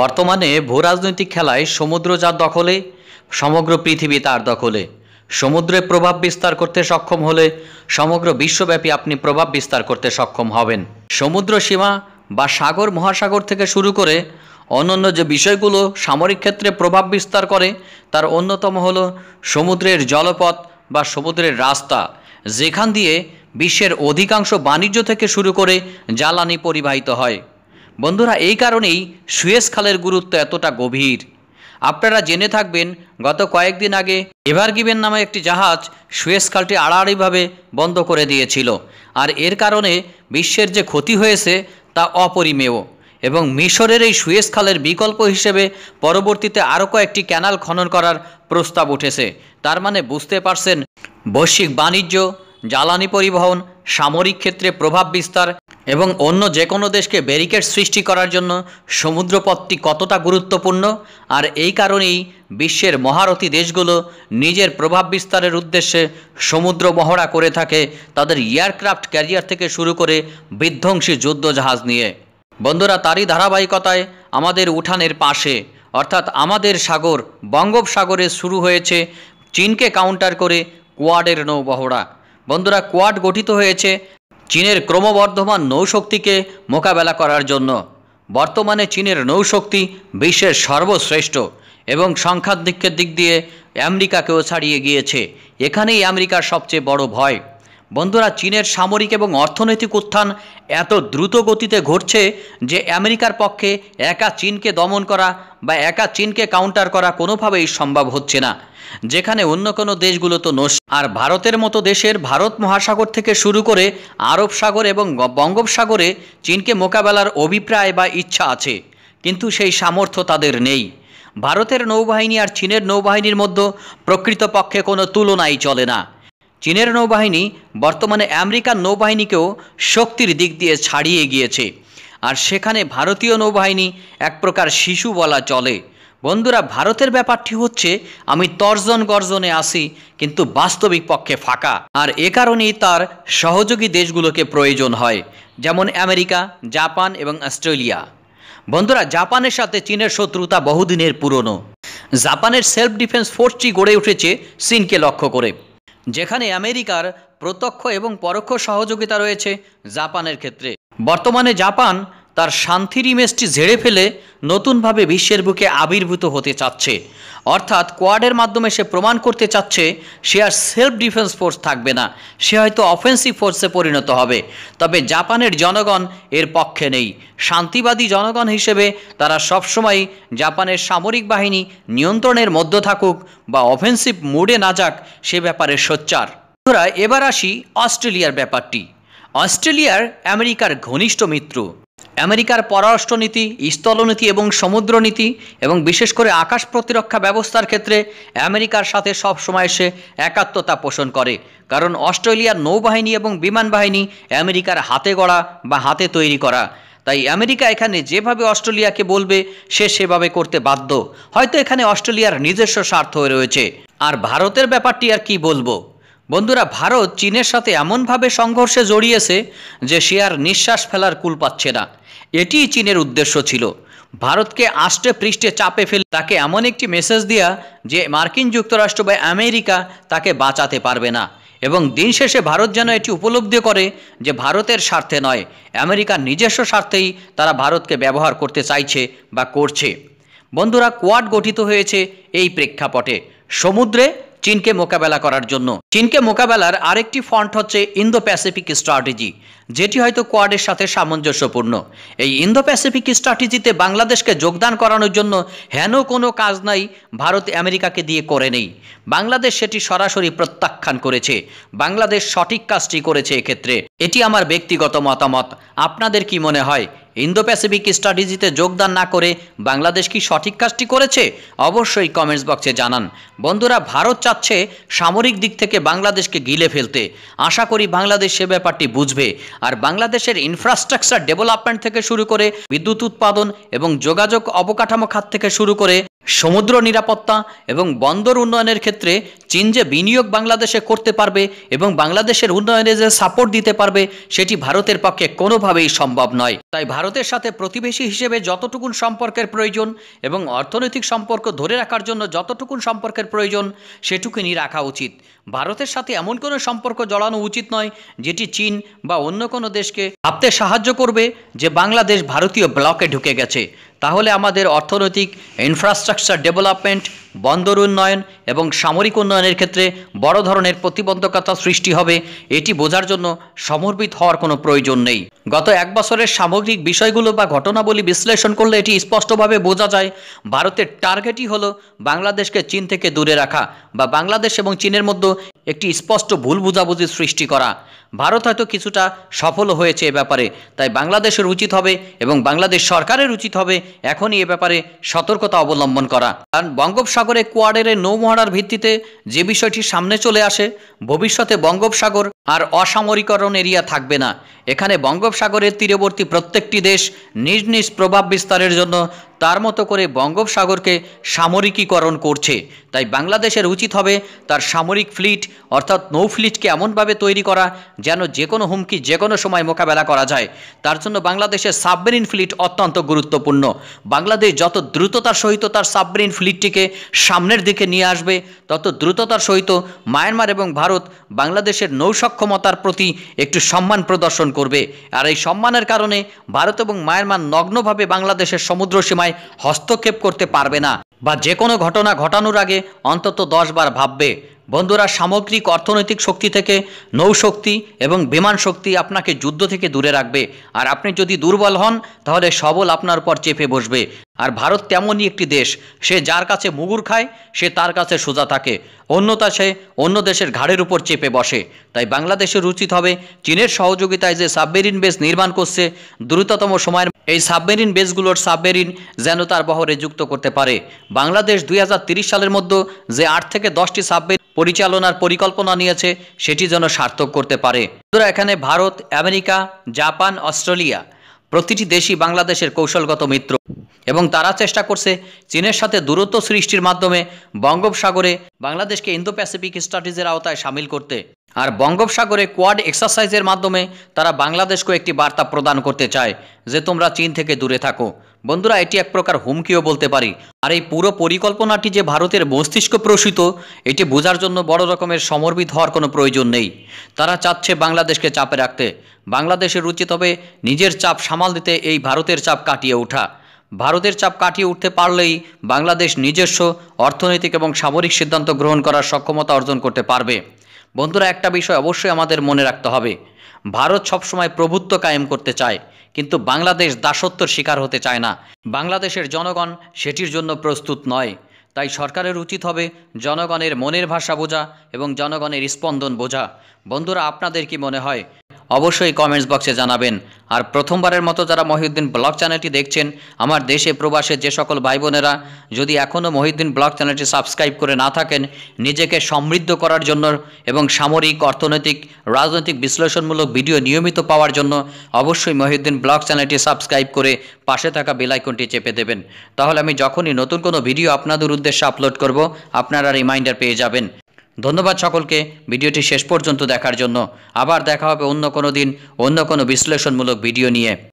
বর্তমানে ভূরাজনৈতিক খেলায় সমুদ্র যার দখলে সমগ্র পৃথিবী তার দখলে সমুদ্রে প্রভাব বিস্তার করতে সক্ষম হলে সমগ্র বিশ্বব্যাপী আপনি প্রভাব বিস্তার করতে সক্ষম হবেন সমুদ্র সীমা বা সাগর মহাসাগর থেকে শুরু করে অন্যান্য যে বিষয়গুলো সামরিক ক্ষেত্রে প্রভাব বিস্তার করে তার অন্যতম হল সমুদ্রের জলপথ বা সমুদ্রের রাস্তা যেখান দিয়ে বিশ্বের অধিকাংশ বাণিজ্য থেকে শুরু করে জ্বালানি পরিবাহিত হয় বন্ধুরা এই কারণেই সুয়েস খালের গুরুত্ব এতটা গভীর আপনারা জেনে থাকবেন গত কয়েকদিন আগে এভার গিভেন নামে একটি জাহাজ সুয়েস খালটি আড়াআড়িভাবে বন্ধ করে দিয়েছিল আর এর কারণে বিশ্বের যে ক্ষতি হয়েছে তা অপরিমেয় এবং মিশরের এই সুয়েস খালের বিকল্প হিসেবে পরবর্তীতে আরও কয়েকটি ক্যানাল খনন করার প্রস্তাব উঠেছে তার মানে বুঝতে পারছেন বৈশ্বিক বাণিজ্য জ্বালানি পরিবহন সামরিক ক্ষেত্রে প্রভাব বিস্তার এবং অন্য যে কোনো দেশকে ব্যারিকেড সৃষ্টি করার জন্য সমুদ্রপথটি কতটা গুরুত্বপূর্ণ আর এই কারণেই বিশ্বের মহারথী দেশগুলো নিজের প্রভাব বিস্তারের উদ্দেশ্যে সমুদ্র মহড়া করে থাকে তাদের এয়ারক্রাফট ক্যারিয়ার থেকে শুরু করে বিধ্বংসী যুদ্ধজাহাজ নিয়ে বন্ধুরা তারই ধারাবাহিকতায় আমাদের উঠানের পাশে অর্থাৎ আমাদের সাগর বঙ্গোপসাগরে শুরু হয়েছে চীনকে কাউন্টার করে কোয়াডের নৌবহড়া বন্ধুরা কোয়াড গঠিত হয়েছে চীনের ক্রমবর্ধমান নৌশক্তিকে মোকাবেলা করার জন্য বর্তমানে চীনের নৌশক্তি বিশ্বের সর্বশ্রেষ্ঠ এবং দিকের দিক দিয়ে আমেরিকাকেও ছাড়িয়ে গিয়েছে এখানেই আমেরিকার সবচেয়ে বড় ভয় বন্ধুরা চীনের সামরিক এবং অর্থনৈতিক উত্থান এত দ্রুত গতিতে ঘটছে যে আমেরিকার পক্ষে একা চীনকে দমন করা বা একা চীনকে কাউন্টার করা কোনোভাবেই সম্ভব হচ্ছে না যেখানে অন্য কোনো দেশগুলো তো নস আর ভারতের মতো দেশের ভারত মহাসাগর থেকে শুরু করে আরব সাগর এবং বঙ্গোপসাগরে চীনকে মোকাবেলার অভিপ্রায় বা ইচ্ছা আছে কিন্তু সেই সামর্থ্য তাদের নেই ভারতের নৌবাহিনী আর চীনের নৌবাহিনীর মধ্যে প্রকৃতপক্ষে কোনো তুলনাই চলে না চীনের নৌবাহিনী বর্তমানে আমেরিকার নৌবাহিনীকেও শক্তির দিক দিয়ে ছাড়িয়ে গিয়েছে আর সেখানে ভারতীয় নৌবাহিনী এক প্রকার শিশু বলা চলে বন্ধুরা ভারতের ব্যাপারটি হচ্ছে আমি তর্জন গর্জনে আসি কিন্তু বাস্তবিক পক্ষে ফাঁকা আর এ কারণেই তার সহযোগী দেশগুলোকে প্রয়োজন হয় যেমন আমেরিকা জাপান এবং অস্ট্রেলিয়া বন্ধুরা জাপানের সাথে চীনের শত্রুতা বহুদিনের পুরনো জাপানের সেলফ ডিফেন্স ফোর্সটি গড়ে উঠেছে চীনকে লক্ষ্য করে যেখানে আমেরিকার প্রত্যক্ষ এবং পরোক্ষ সহযোগিতা রয়েছে জাপানের ক্ষেত্রে বর্তমানে জাপান তার শান্তির ইমেজটি ঝেড়ে ফেলে নতুনভাবে বিশ্বের বুকে আবির্ভূত হতে চাচ্ছে অর্থাৎ কোয়াডের মাধ্যমে সে প্রমাণ করতে চাচ্ছে সে আর সেলফ ডিফেন্স ফোর্স থাকবে না সে হয়তো অফেন্সিভ ফোর্সে পরিণত হবে তবে জাপানের জনগণ এর পক্ষে নেই শান্তিবাদী জনগণ হিসেবে তারা সবসময় জাপানের সামরিক বাহিনী নিয়ন্ত্রণের মধ্যে থাকুক বা অফেন্সিভ মুডে না যাক সে ব্যাপারে সোচ্চার এবার আসি অস্ট্রেলিয়ার ব্যাপারটি অস্ট্রেলিয়ার আমেরিকার ঘনিষ্ঠ মিত্র আমেরিকার পররাষ্ট্রনীতি স্থলনীতি এবং সমুদ্রনীতি এবং বিশেষ করে আকাশ প্রতিরক্ষা ব্যবস্থার ক্ষেত্রে আমেরিকার সাথে সব সময় সে একাত্মতা পোষণ করে কারণ অস্ট্রেলিয়ার নৌবাহিনী এবং বিমান বাহিনী আমেরিকার হাতে গড়া বা হাতে তৈরি করা তাই আমেরিকা এখানে যেভাবে অস্ট্রেলিয়াকে বলবে সে সেভাবে করতে বাধ্য হয়তো এখানে অস্ট্রেলিয়ার নিজস্ব স্বার্থ রয়েছে আর ভারতের ব্যাপারটি আর কি বলবো বন্ধুরা ভারত চীনের সাথে এমনভাবে সংঘর্ষে জড়িয়েছে যে সে আর নিঃশ্বাস ফেলার কুল পাচ্ছে না এটিই চীনের উদ্দেশ্য ছিল ভারতকে আষ্টে পৃষ্ঠে চাপে ফেলে তাকে এমন একটি মেসেজ দেয়া যে মার্কিন যুক্তরাষ্ট্র বা আমেরিকা তাকে বাঁচাতে পারবে না এবং দিন শেষে ভারত যেন এটি উপলব্ধি করে যে ভারতের স্বার্থে নয় আমেরিকার নিজস্ব স্বার্থেই তারা ভারতকে ব্যবহার করতে চাইছে বা করছে বন্ধুরা কোয়াড গঠিত হয়েছে এই প্রেক্ষাপটে সমুদ্রে চীনকে মোকাবেলা করার জন্য চীনকে মোকাবেলার আরেকটি ফন্ট হচ্ছে ইন্দো প্যাসিফিক স্ট্র্যাটেজি যেটি হয়তো কোয়াডের সাথে সামঞ্জস্যপূর্ণ এই ইন্দো প্যাসিফিক স্ট্র্যাটেজিতে বাংলাদেশকে যোগদান করানোর জন্য হেন কোনো কাজ নাই ভারত আমেরিকাকে দিয়ে করে নেই বাংলাদেশ সেটি সরাসরি প্রত্যাখ্যান করেছে বাংলাদেশ সঠিক কাজটি করেছে এক্ষেত্রে এটি আমার ব্যক্তিগত মতামত আপনাদের কি মনে হয় ইন্দো প্যাসিফিক স্টাডিজিতে যোগদান না করে বাংলাদেশ কি সঠিক কাজটি করেছে অবশ্যই কমেন্টস বক্সে জানান বন্ধুরা ভারত চাচ্ছে সামরিক দিক থেকে বাংলাদেশকে গিলে ফেলতে আশা করি বাংলাদেশ সে ব্যাপারটি বুঝবে আর বাংলাদেশের ইনফ্রাস্ট্রাকচার ডেভেলপমেন্ট থেকে শুরু করে বিদ্যুৎ উৎপাদন এবং যোগাযোগ অবকাঠামো খাত থেকে শুরু করে সমুদ্র নিরাপত্তা এবং বন্দর উন্নয়নের ক্ষেত্রে চীন যে বিনিয়োগ বাংলাদেশে করতে পারবে এবং বাংলাদেশের উন্নয়নে যে সাপোর্ট দিতে পারবে সেটি ভারতের পক্ষে কোনোভাবেই সম্ভব নয় তাই ভারতের সাথে প্রতিবেশী হিসেবে যতটুকুন সম্পর্কের প্রয়োজন এবং অর্থনৈতিক সম্পর্ক ধরে রাখার জন্য যতটুকুন সম্পর্কের প্রয়োজন সেটুকুনি রাখা উচিত ভারতের সাথে এমন কোনো সম্পর্ক জড়ানো উচিত নয় যেটি চীন বা অন্য কোনো দেশকে ভাবতে সাহায্য করবে যে বাংলাদেশ ভারতীয় ব্লকে ঢুকে গেছে তাহলে আমাদের অর্থনৈতিক ইনফ্রাস্ট্রাকচার ডেভেলপমেন্ট বন্দর উন্নয়ন এবং সামরিক উন্নয়নের ক্ষেত্রে বড় ধরনের প্রতিবন্ধকতা সৃষ্টি হবে এটি বোঝার জন্য সমর্পিত হওয়ার কোনো প্রয়োজন নেই গত এক বছরের সামগ্রিক বিষয়গুলো বা ঘটনাবলী বিশ্লেষণ করলে এটি স্পষ্টভাবে বোঝা যায় ভারতের টার্গেটই হল বাংলাদেশকে চীন থেকে দূরে রাখা বা বাংলাদেশ এবং চীনের মধ্যে একটি স্পষ্ট ভুল বুঝাবুঝির সৃষ্টি করা ভারত হয়তো কিছুটা সফল হয়েছে এ ব্যাপারে তাই বাংলাদেশের উচিত হবে এবং বাংলাদেশ সরকারের উচিত হবে এখনই এ ব্যাপারে সতর্কতা অবলম্বন করা কারণ বঙ্গোপসাগরে কোয়াডের নৌমহড়ার ভিত্তিতে যে বিষয়টি সামনে চলে আসে ভবিষ্যতে বঙ্গোপসাগর আর অসামরিকরণ এরিয়া থাকবে না এখানে বঙ্গোপসাগরের তীরবর্তী প্রত্যেকটি দেশ নিজ নিজ প্রভাব বিস্তারের জন্য তার মতো করে বঙ্গোপসাগরকে সামরিকীকরণ করছে তাই বাংলাদেশের উচিত হবে তার সামরিক ফ্লিট অর্থাৎ নৌ ফ্লিটকে এমনভাবে তৈরি করা যেন যে কোনো হুমকি যে কোনো সময় মোকাবেলা করা যায় তার জন্য বাংলাদেশের সাবমেরিন ফ্লিট অত্যন্ত গুরুত্বপূর্ণ বাংলাদেশ যত দ্রুততার সহিত তার সাবমেরিন ফ্লিটটিকে সামনের দিকে নিয়ে আসবে তত দ্রুততার সহিত মায়ানমার এবং ভারত বাংলাদেশের নৌসক্ষমতার প্রতি একটু সম্মান প্রদর্শন করবে আর এই সম্মানের কারণে ভারত এবং মায়ানমার নগ্নভাবে বাংলাদেশের সমুদ্র সীমায় হস্তক্ষেপ করতে পারবে না বা যে কোনো ঘটনা ঘটানোর আগে অন্তত দশবার ভাববে বন্ধুরা সামগ্রিক অর্থনৈতিক শক্তি থেকে নৌশক্তি এবং বিমান শক্তি আপনাকে যুদ্ধ থেকে দূরে রাখবে আর আপনি যদি দুর্বল হন তাহলে সবল আপনার পর চেপে বসবে আর ভারত তেমনই একটি দেশ সে যার কাছে মুগুর খায় সে তার কাছে সোজা থাকে অন্যতা সে অন্য দেশের ঘাড়ের উপর চেপে বসে তাই বাংলাদেশের উচিত হবে চীনের সহযোগিতায় যে সাবমেরিন বেস নির্মাণ করছে দ্রুততম সময়ের এই সাবমেরিন বেসগুলোর সাবমেরিন যেন তার বহরে যুক্ত করতে পারে বাংলাদেশ দুই সালের মধ্যে যে আট থেকে দশটি সাবমেরিন পরিচালনার পরিকল্পনা নিয়েছে সেটি যেন সার্থক করতে পারে এখানে ভারত আমেরিকা জাপান অস্ট্রেলিয়া প্রতিটি দেশই বাংলাদেশের কৌশলগত মিত্র এবং তারা চেষ্টা করছে চীনের সাথে দূরত্ব সৃষ্টির মাধ্যমে বঙ্গোপসাগরে বাংলাদেশকে ইন্দো প্যাসিফিক স্ট্র্যাটেজির আওতায় সামিল করতে আর বঙ্গোপসাগরে কোয়াড এক্সারসাইজের মাধ্যমে তারা বাংলাদেশকে একটি বার্তা প্রদান করতে চায় যে তোমরা চীন থেকে দূরে থাকো বন্ধুরা এটি এক প্রকার হুমকিও বলতে পারি আর এই পুরো পরিকল্পনাটি যে ভারতের মস্তিষ্ক প্রসূত এটি বোঝার জন্য বড় রকমের সমর্পিত হওয়ার কোনো প্রয়োজন নেই তারা চাচ্ছে বাংলাদেশকে চাপে রাখতে বাংলাদেশের উচিত হবে নিজের চাপ সামাল দিতে এই ভারতের চাপ কাটিয়ে ওঠা ভারতের চাপ কাটিয়ে উঠতে পারলেই বাংলাদেশ নিজস্ব অর্থনৈতিক এবং সামরিক সিদ্ধান্ত গ্রহণ করার সক্ষমতা অর্জন করতে পারবে বন্ধুরা একটা বিষয় অবশ্যই আমাদের মনে রাখতে হবে ভারত সবসময় প্রভুত্ব কায়েম করতে চায় কিন্তু বাংলাদেশ দাসত্বর শিকার হতে চায় না বাংলাদেশের জনগণ সেটির জন্য প্রস্তুত নয় তাই সরকারের উচিত হবে জনগণের মনের ভাষা বোঝা এবং জনগণের স্পন্দন বোঝা বন্ধুরা আপনাদের কি মনে হয় অবশ্যই কমেন্টস বক্সে জানাবেন আর প্রথমবারের মতো যারা মহিউদ্দিন ব্লগ চ্যানেলটি দেখছেন আমার দেশে প্রবাসে যে সকল ভাই বোনেরা যদি এখনও মহিউদ্দিন ব্লগ চ্যানেলটি সাবস্ক্রাইব করে না থাকেন নিজেকে সমৃদ্ধ করার জন্য এবং সামরিক অর্থনৈতিক রাজনৈতিক বিশ্লেষণমূলক ভিডিও নিয়মিত পাওয়ার জন্য অবশ্যই মহিউদ্দিন ব্লগ চ্যানেলটি সাবস্ক্রাইব করে পাশে থাকা বেলাইকনটি চেপে দেবেন তাহলে আমি যখনই নতুন কোনো ভিডিও আপনাদের উদ্দেশ্যে আপলোড করব আপনারা রিমাইন্ডার পেয়ে যাবেন ধন্যবাদ সকলকে ভিডিওটি শেষ পর্যন্ত দেখার জন্য আবার দেখা হবে অন্য কোনো দিন অন্য কোনো বিশ্লেষণমূলক ভিডিও নিয়ে